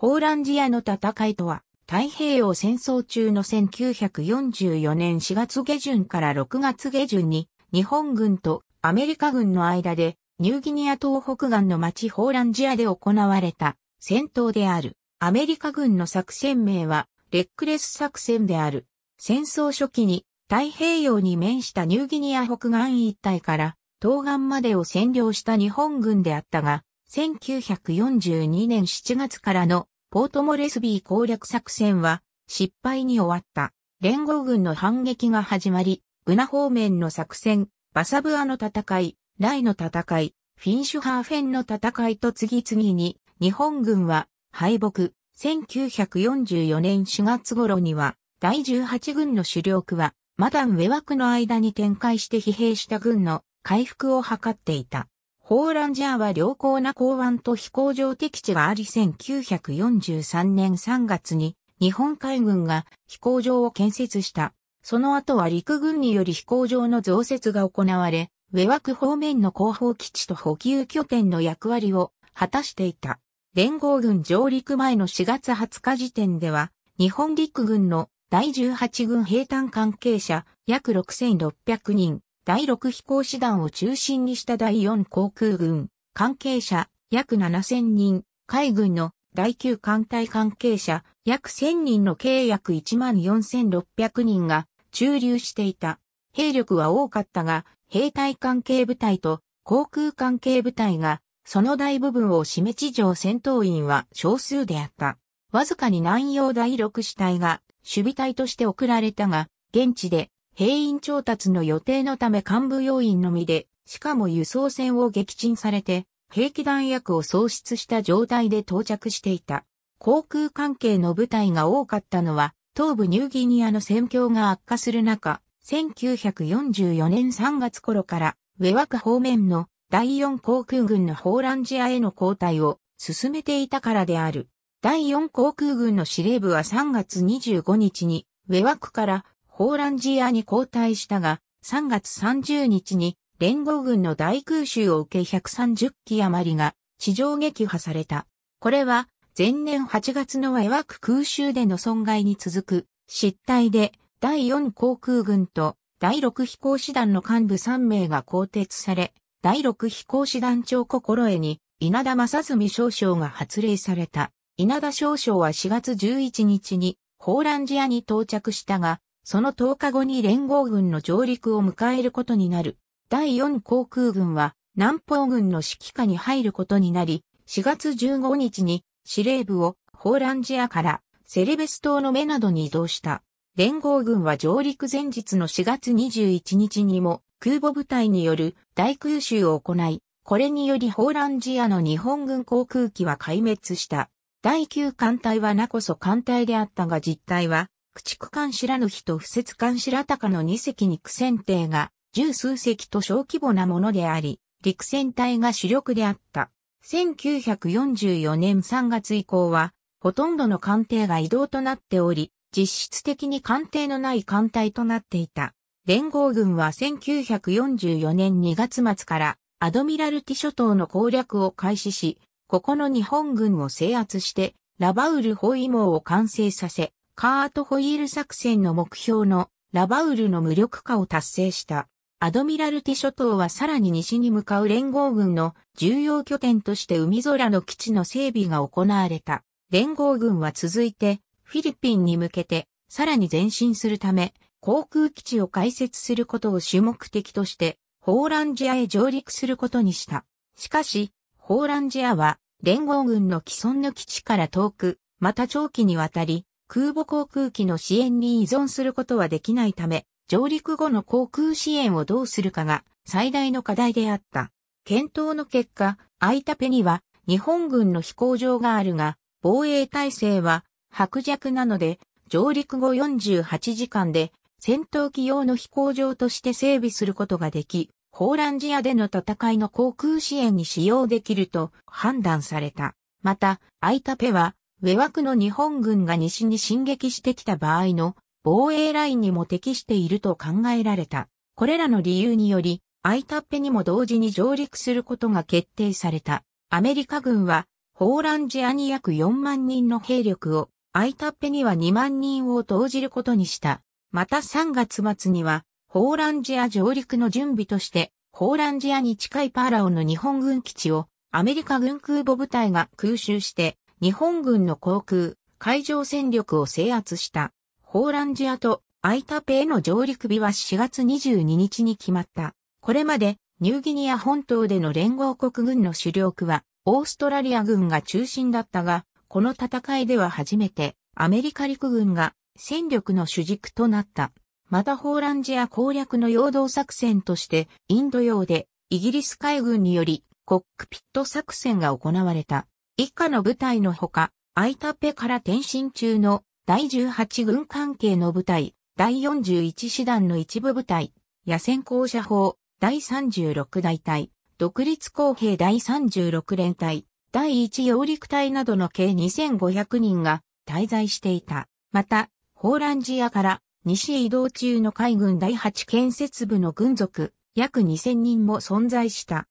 ホーランジアの戦いとは、太平洋戦争中の1944年4月下旬から6月下旬に、日本軍とアメリカ軍の間で、ニューギニア東北岸の町ホーランジアで行われた戦闘である。アメリカ軍の作戦名は、レックレス作戦である。戦争初期に太平洋に面したニューギニア北岸一帯から東岸までを占領した日本軍であったが、1942年7月からのポートモレスビー攻略作戦は失敗に終わった。連合軍の反撃が始まり、ウナ方面の作戦、バサブアの戦い、ライの戦い、フィンシュハーフェンの戦いと次々に日本軍は敗北。1944年4月頃には第18軍の主力はマダン・ウェワクの間に展開して疲弊した軍の回復を図っていた。ホーランジャーは良好な港湾と飛行場敵地があり1943年3月に日本海軍が飛行場を建設した。その後は陸軍により飛行場の増設が行われ、上枠方面の後方基地と補給拠点の役割を果たしていた。連合軍上陸前の4月20日時点では、日本陸軍の第18軍兵団関係者約6600人、第6飛行師団を中心にした第4航空軍、関係者約7000人、海軍の第9艦隊関係者約1000人の計約14,600人が駐留していた。兵力は多かったが、兵隊関係部隊と航空関係部隊が、その大部分を占め地上戦闘員は少数であった。わずかに南洋第6師隊が守備隊として送られたが、現地で兵員調達の予定のため幹部要員のみで、しかも輸送船を撃沈されて、兵器弾薬を喪失した状態で到着していた。航空関係の部隊が多かったのは、東部ニューギニアの戦況が悪化する中、1944年3月頃から、ウェワク方面の第4航空軍のホーランジアへの交代を進めていたからである。第4航空軍の司令部は3月25日に、ウェワクからホーランジアに交代したが、3月30日に連合軍の大空襲を受け130機余りが地上撃破された。これは前年8月のエワク空襲での損害に続く失態で第4航空軍と第6飛行士団の幹部3名が更迭され、第6飛行士団長心得に稲田正澄少将が発令された。稲田少将は4月11日にホーランジアに到着したが、その10日後に連合軍の上陸を迎えることになる。第4航空軍は南方軍の指揮下に入ることになり、4月15日に司令部をホーランジアからセレベス島の目などに移動した。連合軍は上陸前日の4月21日にも空母部隊による大空襲を行い、これによりホーランジアの日本軍航空機は壊滅した。第9艦隊はなこそ艦隊であったが実態は駆逐艦白の日と不節艦白鷹の2隻肉戦艇が、十数隻と小規模なものであり、陸戦隊が主力であった。1944年3月以降は、ほとんどの艦艇が移動となっており、実質的に艦艇のない艦隊となっていた。連合軍は1944年2月末からアドミラルティ諸島の攻略を開始し、ここの日本軍を制圧して、ラバウル包囲網を完成させ、カートホイール作戦の目標のラバウルの無力化を達成した。アドミラルティ諸島はさらに西に向かう連合軍の重要拠点として海空の基地の整備が行われた。連合軍は続いてフィリピンに向けてさらに前進するため航空基地を開設することを主目的としてホーランジアへ上陸することにした。しかし、ホーランジアは連合軍の既存の基地から遠く、また長期にわたり空母航空機の支援に依存することはできないため、上陸後の航空支援をどうするかが最大の課題であった。検討の結果、アイタペには日本軍の飛行場があるが、防衛体制は薄弱なので、上陸後48時間で戦闘機用の飛行場として整備することができ、ホーランジアでの戦いの航空支援に使用できると判断された。また、アイタペは上枠の日本軍が西に進撃してきた場合の防衛ラインにも適していると考えられた。これらの理由により、アイタッペにも同時に上陸することが決定された。アメリカ軍は、ホーランジアに約4万人の兵力を、アイタッペには2万人を投じることにした。また3月末には、ホーランジア上陸の準備として、ホーランジアに近いパーラオの日本軍基地を、アメリカ軍空母部隊が空襲して、日本軍の航空、海上戦力を制圧した、ホーランジアとアイタペへの上陸日は4月22日に決まった。これまで、ニューギニア本島での連合国軍の主力は、オーストラリア軍が中心だったが、この戦いでは初めて、アメリカ陸軍が戦力の主軸となった。またホーランジア攻略の陽動作戦として、インド洋でイギリス海軍によりコックピット作戦が行われた。以下の部隊のほか、アイタペから転身中の第18軍関係の部隊、第41師団の一部部隊、野戦校舎砲、第36大隊、独立工兵第36連隊、第1揚陸隊などの計2500人が滞在していた。また、ホーランジアから西へ移動中の海軍第8建設部の軍属、約2000人も存在した。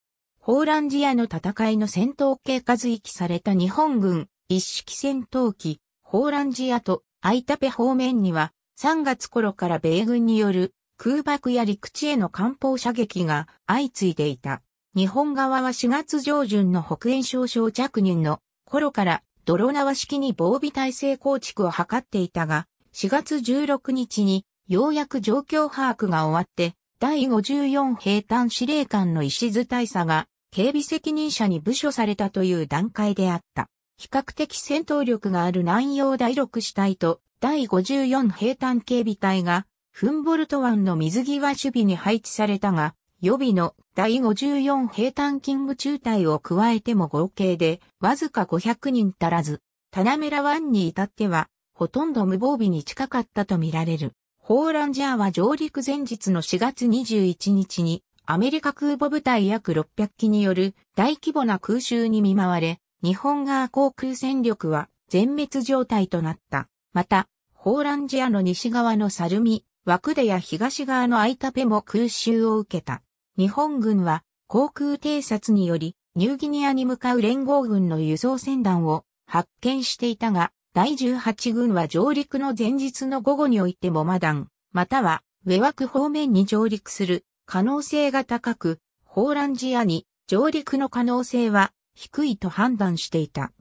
ホーランジアの戦いの戦闘系数随された日本軍一式戦闘機、ホーランジアとアイタペ方面には3月頃から米軍による空爆や陸地への艦砲射撃が相次いでいた。日本側は4月上旬の北炎少将着任の頃から泥縄式に防備体制構築を図っていたが、4月16日にようやく状況把握が終わって、第54兵団司令官の石津大佐が警備責任者に部署されたという段階であった。比較的戦闘力がある南洋第6師隊と第54兵隊警備隊がフンボルト湾の水際守備に配置されたが、予備の第54兵隊キング中隊を加えても合計でわずか500人足らず、タナメラ湾に至ってはほとんど無防備に近かったとみられる。ホーランジャーは上陸前日の4月21日にアメリカ空母部隊約600機による大規模な空襲に見舞われ、日本側航空戦力は全滅状態となった。また、ホーランジアの西側のサルミ、ワクデや東側のアイタペも空襲を受けた。日本軍は航空偵察によりニューギニアに向かう連合軍の輸送船団を発見していたが、第18軍は上陸の前日の午後においてもマダン、または上枠方面に上陸する可能性が高く、ホーランジアに上陸の可能性は低いと判断していた。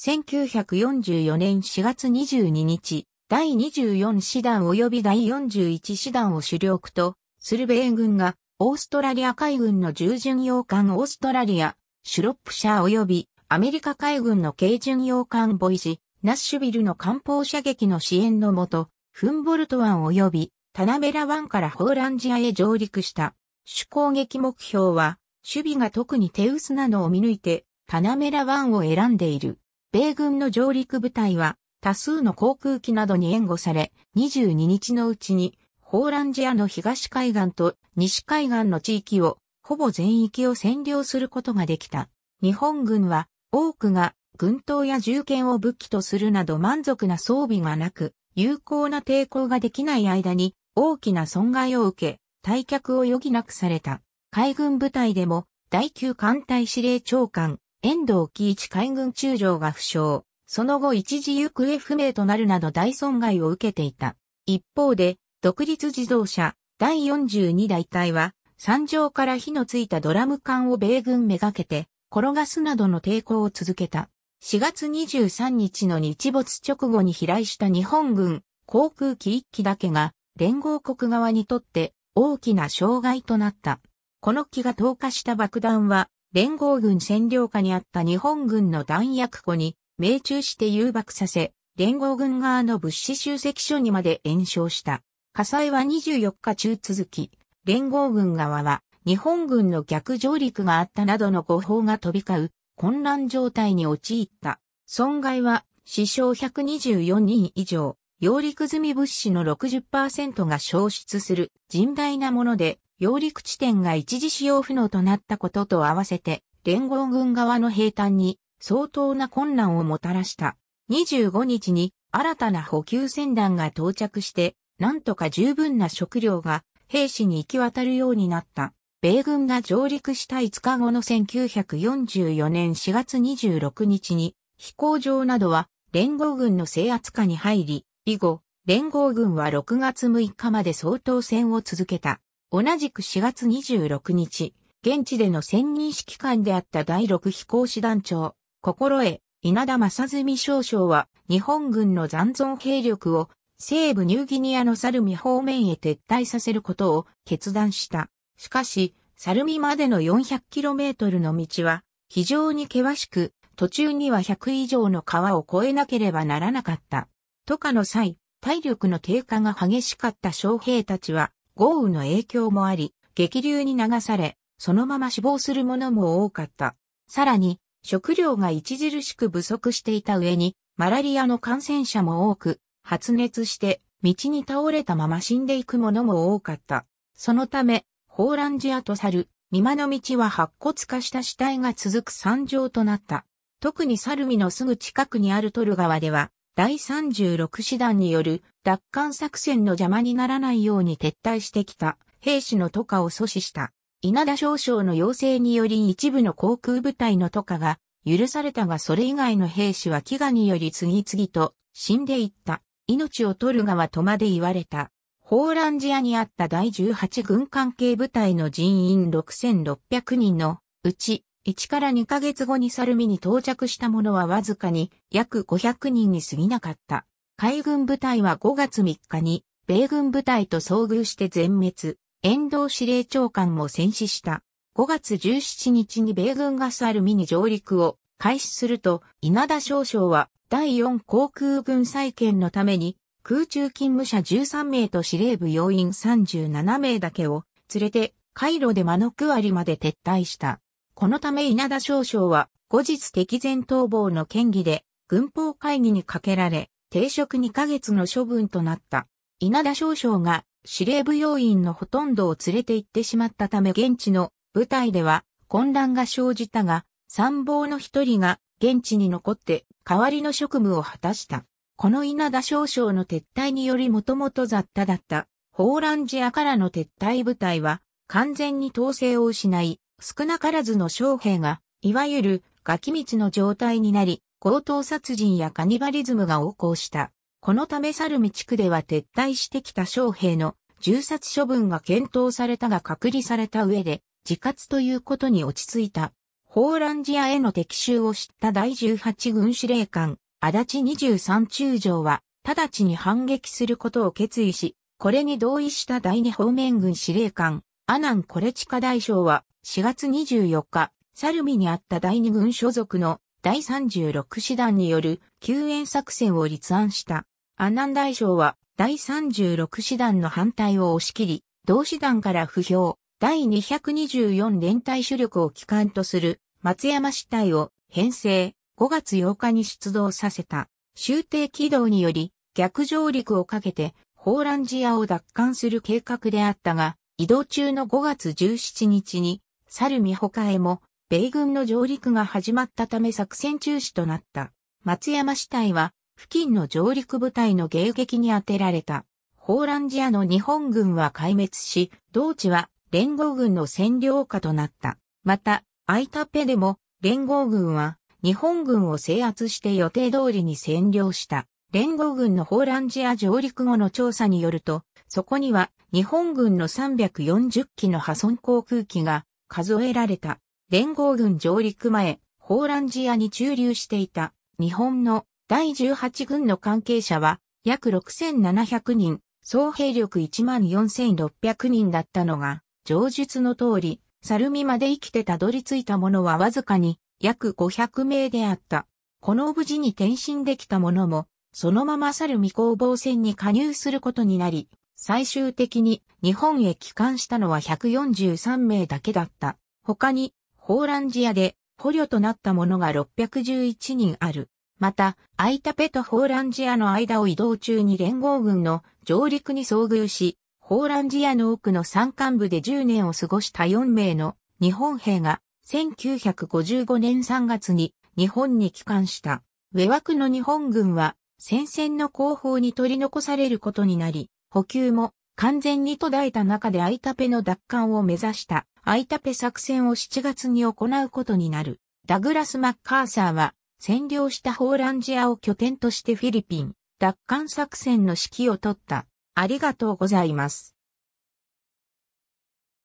1944年4月22日、第24師団及び第41師団を主力と、スルベー軍が、オーストラリア海軍の従巡洋艦オーストラリア、シュロップシャー及び、アメリカ海軍の軽巡洋艦ボイジ、ナッシュビルの艦砲射撃の支援のもと、フンボルト湾及び、タナベラ湾からホーランジアへ上陸した。主攻撃目標は、守備が特に手薄なのを見抜いて、タナメラ湾を選んでいる。米軍の上陸部隊は、多数の航空機などに援護され、22日のうちに、ホーランジアの東海岸と西海岸の地域を、ほぼ全域を占領することができた。日本軍は、多くが、軍刀や銃剣を武器とするなど満足な装備がなく、有効な抵抗ができない間に、大きな損害を受け、退却を余儀なくされた。海軍部隊でも、第9艦隊司令長官、遠藤喜一海軍中将が負傷、その後一時行方不明となるなど大損害を受けていた。一方で、独立自動車、第42大隊は、山上から火のついたドラム缶を米軍めがけて、転がすなどの抵抗を続けた。4月23日の日没直後に飛来した日本軍、航空機1機だけが、連合国側にとって大きな障害となった。この木が投下した爆弾は、連合軍占領下にあった日本軍の弾薬庫に命中して誘爆させ、連合軍側の物資集積所にまで延焼した。火災は24日中続き、連合軍側は日本軍の逆上陸があったなどの誤報が飛び交う混乱状態に陥った。損害は死傷124人以上、揚陸済み物資の60%が消失する甚大なもので、揚陸地点が一時使用不能となったことと合わせて、連合軍側の兵隊に相当な困難をもたらした。25日に新たな補給船団が到着して、なんとか十分な食料が兵士に行き渡るようになった。米軍が上陸した5日後の1944年4月26日に、飛行場などは連合軍の制圧下に入り、以後、連合軍は6月6日まで総統戦を続けた。同じく4月26日、現地での専任指揮官であった第6飛行士団長、心得、稲田正純少将は、日本軍の残存兵力を、西部ニューギニアのサルミ方面へ撤退させることを決断した。しかし、サルミまでの 400km の道は、非常に険しく、途中には100以上の川を越えなければならなかった。とかの際、体力の低下が激しかった将兵たちは、豪雨の影響もあり、激流に流され、そのまま死亡する者も多かった。さらに、食料が著しく不足していた上に、マラリアの感染者も多く、発熱して道に倒れたまま死んでいく者も多かった。そのため、ホーランジアとサル、ミマの道は白骨化した死体が続く山上となった。特にサルミのすぐ近くにあるトル川では、第36師団による奪還作戦の邪魔にならないように撤退してきた兵士の渡河を阻止した。稲田少将の要請により一部の航空部隊の渡河が許されたがそれ以外の兵士は飢餓により次々と死んでいった。命を取るがはとまで言われた。ホーランジアにあった第18軍関係部隊の人員6600人のうち1から2ヶ月後にサルミに到着した者はわずかに約500人に過ぎなかった。海軍部隊は5月3日に米軍部隊と遭遇して全滅、遠藤司令長官も戦死した。5月17日に米軍がサルミに上陸を開始すると、稲田少将は第4航空軍再建のために空中勤務者13名と司令部要員37名だけを連れて、カイロでマノク割リまで撤退した。このため稲田少将は後日敵前逃亡の嫌疑で軍法会議にかけられ、停職2ヶ月の処分となった。稲田少将が司令部要員のほとんどを連れて行ってしまったため現地の部隊では混乱が生じたが、参謀の一人が現地に残って代わりの職務を果たした。この稲田少将の撤退によりもともと雑多だった、ホーランジアからの撤退部隊は完全に統制を失い、少なからずの将兵が、いわゆるガキ道の状態になり、強盗殺人やカニバリズムが横行した。このため猿見地区では撤退してきた将兵の銃殺処分が検討されたが隔離された上で、自活ということに落ち着いた。ホーランジアへの敵襲を知った第18軍司令官、足立23中将は、直ちに反撃することを決意し、これに同意した第2方面軍司令官、阿南コレチカ大将は、4月24日、サルミにあった第二軍所属の第36師団による救援作戦を立案した。ナ南大将は第36師団の反対を押し切り、同師団から不評、第224連隊主力を機関とする松山師隊を編成、5月8日に出動させた。終定軌道により逆上陸をかけてホーランジアを奪還する計画であったが、移動中の5月17日に猿見他へも、米軍の上陸が始まったため作戦中止となった。松山市隊は、付近の上陸部隊の迎撃に当てられた。ホーランジアの日本軍は壊滅し、同地は連合軍の占領下となった。また、アイタペでも連合軍は日本軍を制圧して予定通りに占領した。連合軍のホーランジア上陸後の調査によると、そこには日本軍の340機の破損航空機が数えられた。連合軍上陸前、ホーランジアに駐留していた日本の第18軍の関係者は約6700人、総兵力14600人だったのが、上述の通り、サルミまで生きてたどり着いた者はわずかに約500名であった。この無事に転身できた者も、そのままサルミ攻防戦に加入することになり、最終的に日本へ帰還したのは143名だけだった。他に、ホーランジアで捕虜となった者が611人ある。また、アイタペとホーランジアの間を移動中に連合軍の上陸に遭遇し、ホーランジアの奥の山間部で10年を過ごした4名の日本兵が1955年3月に日本に帰還した。上枠の日本軍は戦線の後方に取り残されることになり、補給も完全に途絶えた中でアイタペの奪還を目指したアイタペ作戦を7月に行うことになる。ダグラス・マッカーサーは占領したホーランジアを拠点としてフィリピン奪還作戦の指揮を取った。ありがとうございます。